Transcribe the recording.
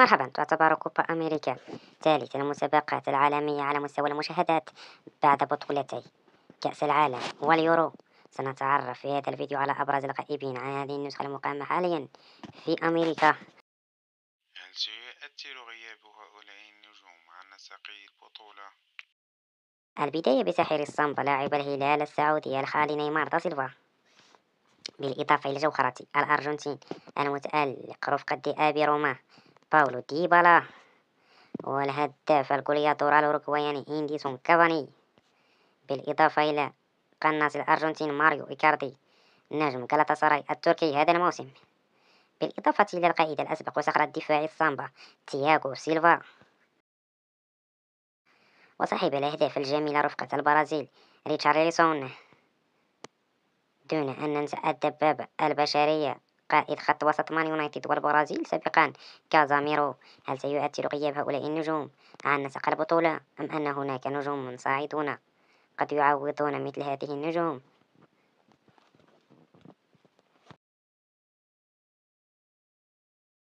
مرحبا تعتبر كوبا أمريكا ثالث المسابقات العالمية على مستوى المشاهدات بعد بطولتي كأس العالم واليورو سنتعرف في هذا الفيديو على أبرز الغائبين عن هذه النسخة المقامة حاليا في أمريكا هل سيؤثر غياب هؤلاء النجوم على نسقي البطولة؟ البداية بساحر الصمت لاعب الهلال السعودي الخالي نيمار دا سيلفا بالإضافة إلى جوخرة الأرجنتين المتألق رفقة ذئاب روما باولو ديبالا والهداف الكولياتور الأوروغواياني إنديسون كافاني بالإضافة إلى قناص الأرجنتين ماريو إيكاردي نجم سراي التركي هذا الموسم بالإضافة إلى القائد الأسبق وصخرة الدفاع الصامبا تياغو سيلفا وصاحب الأهداف الجميلة رفقة البرازيل ريتشارليسون دون أن ننسى الدبابة البشرية قائد خط وسط مان يونايتد والبرازيل سابقا كازاميرو هل سيؤثر غياب هؤلاء النجوم عن نسق البطولة أم أن هناك نجوم صاعدون قد يعوضون مثل هذه النجوم